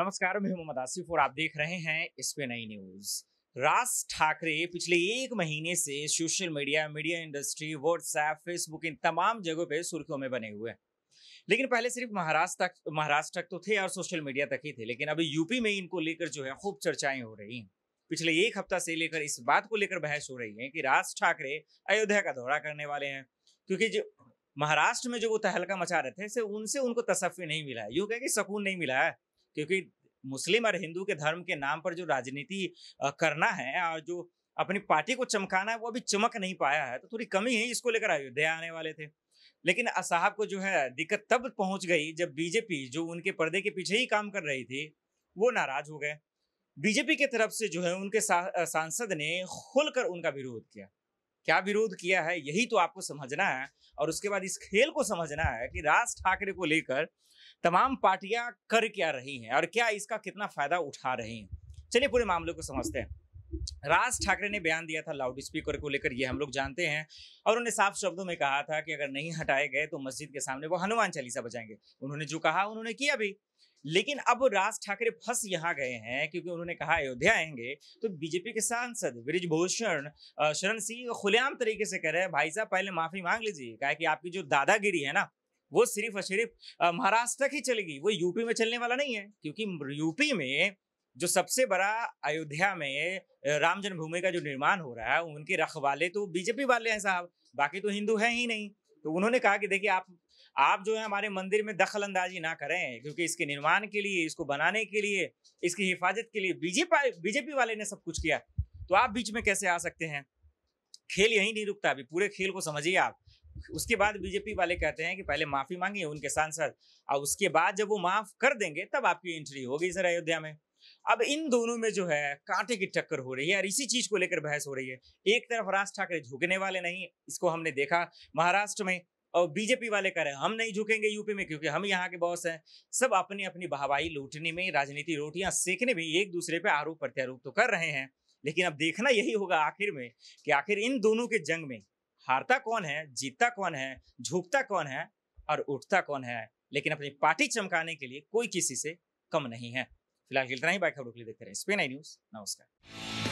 नमस्कार मैं मोहम्मद आसिफ और आप देख रहे हैं इस पे नई न्यूज राज ठाकरे पिछले एक महीने से social media media industry WhatsApp Facebook इन तमाम जगहों पे सुर्खियों में बने हुए हैं लेकिन पहले सिर्फ महाराष्ट्र तक महाराष्ट्र तक तो थे और सोशल मीडिया तक ही थे लेकिन अभी यूपी में इनको लेकर जो है खूब चर्चाएं हो रही हैं पिछले एक हफ्ता से लेकर इस बात को लेकर बहस हो रही है कि राज ठाकरे अयोध्या का दौरा करने वाले हैं क्योंकि जो महाराष्ट्र में जो वो तहलका मचा रहे थे उनसे उनको तसफ़ी नहीं मिला है यूँ कह कि सकून नहीं मिला है क्योंकि मुस्लिम और हिंदू के धर्म के नाम पर जो राजनीति करना है और जो अपनी पार्टी को चमकाना है वो अभी चमक नहीं पाया है तो थोड़ी कमी है इसको लेकर अयोध्या आने वाले थे लेकिन साहब को जो है दिक्कत तब पहुंच गई जब बीजेपी जो उनके पर्दे के पीछे ही काम कर रही थी वो नाराज हो गए बीजेपी के तरफ से जो है उनके सांसद ने खुलकर उनका विरोध किया क्या विरोध किया है यही तो आपको समझना है और उसके बाद इस खेल को समझना है कि राज ठाकरे को लेकर तमाम पार्टियां कर क्या रही हैं और क्या इसका कितना फायदा उठा रही हैं चलिए पूरे मामले को समझते हैं राज ठाकरे ने बयान दिया था लाउड स्पीकर को लेकर ये हम लोग जानते हैं और उन्होंने साफ शब्दों में कहा था कि अगर नहीं हटाए गए तो मस्जिद के सामने वो हनुमान चालीसा बजाएंगे उन्होंने जो कहा उन्होंने किया भी लेकिन अब राज ठाकरे फंस यहाँ गए हैं क्योंकि उन्होंने कहा अयोध्या आएंगे तो बीजेपी के सांसद ब्रिजभूषण शरण सिंह खुलेआम तरीके से कह रहे हैं भाई साहब पहले माफी मांग लीजिए कहा कि आपकी जो दादागिरी है ना वो सिर्फ और सिर्फ महाराष्ट्र तक ही चलेगी वो यूपी में चलने वाला नहीं है क्योंकि यूपी में जो सबसे बड़ा अयोध्या में राम जन्मभूमि का जो निर्माण हो रहा है उनके रखवाले तो बीजेपी वाले हैं साहब बाकी तो हिंदू हैं ही नहीं तो उन्होंने कहा कि देखिए आप आप जो है हमारे मंदिर में दखल अंदाजी ना करें क्योंकि इसके निर्माण के लिए इसको बनाने के लिए इसकी हिफाजत के लिए बीजेपी बीजेपी वाले ने सब कुछ किया तो आप बीच में कैसे आ सकते हैं खेल यही नहीं रुकता अभी पूरे खेल को समझिए आप उसके बाद बीजेपी वाले कहते हैं कि पहले माफी मांगिए उनके सांसद और उसके बाद जब वो माफ कर देंगे तब आपकी एंट्री होगी सर अयोध्या में अब इन दोनों में जो है कांटे की टक्कर हो रही है और इसी चीज को लेकर बहस हो रही है एक तरफ राज ठाकरे झुकने वाले नहीं इसको हमने देखा महाराष्ट्र में और बीजेपी वाले कह रहे हैं हम नहीं झुकेंगे यूपी में क्योंकि हम यहाँ के बॉस हैं सब अपनी अपनी बहावाई लूटने में राजनीति रोटियां सेकने में एक दूसरे पे आरोप प्रत्यारोप तो कर रहे हैं लेकिन अब देखना यही होगा आखिर में कि आखिर इन दोनों के जंग में हारता कौन है जीतता कौन है झुकता कौन है और उठता कौन है लेकिन अपनी पार्टी चमकाने के लिए कोई किसी से कम नहीं है फिलहाल इतना ही बाइक खबरों के लिए देखते रहे स्पेन आई न्यूज नमस्कार